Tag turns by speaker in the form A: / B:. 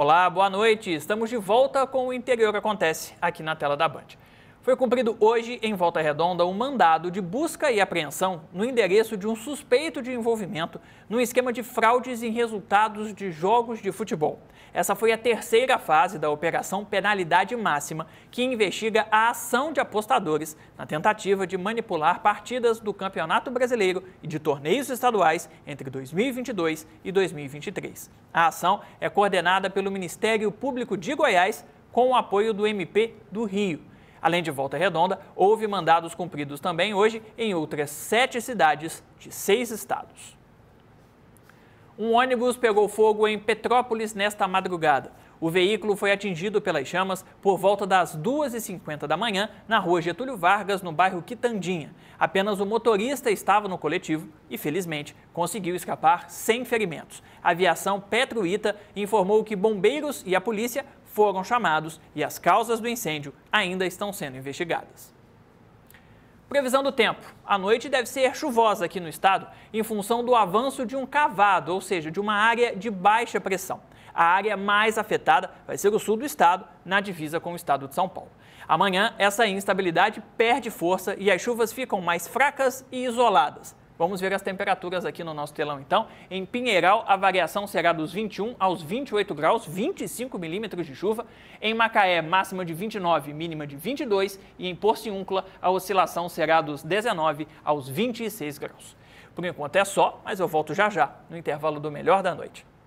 A: Olá, boa noite. Estamos de volta com o Interior Acontece aqui na tela da Band. Foi cumprido hoje, em Volta Redonda, um mandado de busca e apreensão no endereço de um suspeito de envolvimento no esquema de fraudes em resultados de jogos de futebol. Essa foi a terceira fase da Operação Penalidade Máxima, que investiga a ação de apostadores na tentativa de manipular partidas do Campeonato Brasileiro e de torneios estaduais entre 2022 e 2023. A ação é coordenada pelo Ministério Público de Goiás com o apoio do MP do Rio. Além de Volta Redonda, houve mandados cumpridos também hoje em outras sete cidades de seis estados. Um ônibus pegou fogo em Petrópolis nesta madrugada. O veículo foi atingido pelas chamas por volta das 2h50 da manhã na rua Getúlio Vargas, no bairro Quitandinha. Apenas o motorista estava no coletivo e, felizmente, conseguiu escapar sem ferimentos. A aviação Petroita informou que bombeiros e a polícia foram chamados e as causas do incêndio ainda estão sendo investigadas. Previsão do tempo. A noite deve ser chuvosa aqui no estado em função do avanço de um cavado, ou seja, de uma área de baixa pressão. A área mais afetada vai ser o sul do estado, na divisa com o estado de São Paulo. Amanhã, essa instabilidade perde força e as chuvas ficam mais fracas e isoladas. Vamos ver as temperaturas aqui no nosso telão então. Em Pinheiral, a variação será dos 21 aos 28 graus, 25 milímetros de chuva. Em Macaé, máxima de 29, mínima de 22. E em Porciúncula, a oscilação será dos 19 aos 26 graus. Por enquanto é só, mas eu volto já já, no intervalo do melhor da noite.